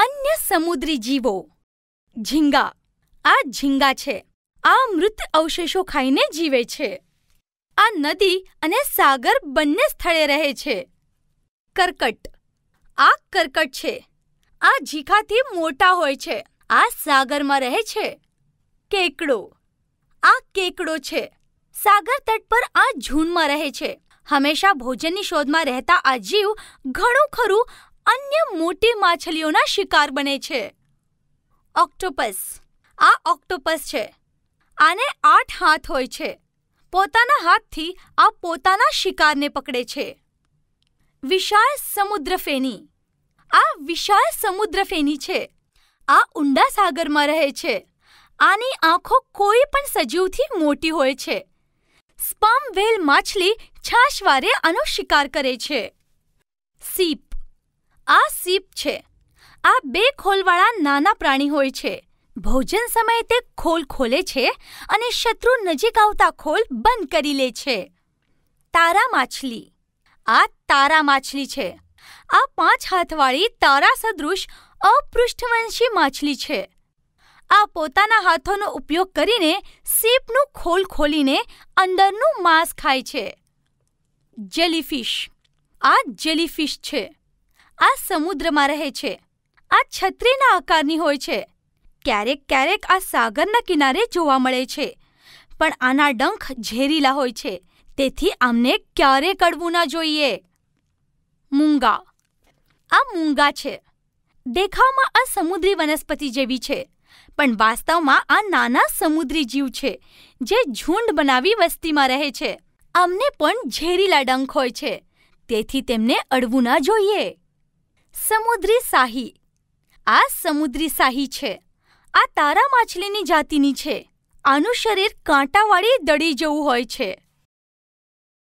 અન્ય સમુદ્રી જીવો ઝીંગા આ ઝીંગા છે આ મૃત અવશેષો ખાઈને જીવે છે આ નદી અને સાગર બંને સ્થળે રહે છે કરકટ આ કરકટ છે આ જીખાથી મોટા હોય છે આ સાગરમાં રહે છે કેકડો આ કેકડો છે સાગર તટ પર આ ઝૂનમાં રહે છે હંમેશા ભોજનની શોધમાં રહેતા આ જીવ ઘણું ખરું અન્ય મોટી માછલીઓના શિકાર બને છે ઓક્ટોપસ આ ઓક્ટોપસ છે આને આઠ હાથ હોય છે પોતાના હાથથી આ પોતાના શિકારને પકડે છે વિશાળ સમુદ્ર ફેની આ વિશાળ સમુદ્ર ફેની છે આ ઊંડા સાગરમાં રહે છે આની આંખો કોઈ પણ સજીવથી મોટી હોય છે સ્પમ વેલ માછલી છાશવારે આનો શિકાર કરે છે સીપ આ સીપ છે આ બે ખોલવાળા નાના પ્રાણી હોય છે ભોજન સમયે તે ખોલ ખોલે છે અને શત્રુ નજીક આવતા ખોલ બંધ કરી લે છે તારા માછલી આ તારા માછલી છે આ પાંચ હાથવાળી તારા સદૃશ અપૃષ્ઠવંશી માછલી છે આ પોતાના હાથોનો ઉપયોગ કરીને સીપનું ખોલ ખોલીને અંદરનું માંસ ખાય છે જેલીફિશ આ જેલીફિશ છે આ સમુદ્રમાં રહે છે આ છત્રીના આકારની હોય છે ક્યારેક ક્યારેક આ સાગરના કિનારે જોવા મળે છે પણ આના ડંખ ઝેરીલા હોય છે તેથી આમને ક્યારે કડવું ના જોઈએ મૂંગા આ મૂંગા છે દેખાવમાં આ સમુદ્રી વનસ્પતિ જેવી છે પણ વાસ્તવમાં આ નાના સમુદ્રી જીવ છે જે ઝુંડ બનાવી વસ્તીમાં રહે છે આમને પણ ઝેરીલા ડંખ હોય છે તેથી તેમને અડવું ના જોઈએ સમુદ્રી શાહી આ સમુદ્રી શાહી છે આ તારા માછલીની જાતિની છે આનું શરીર કાંટાવાળી દડી જેવું હોય છે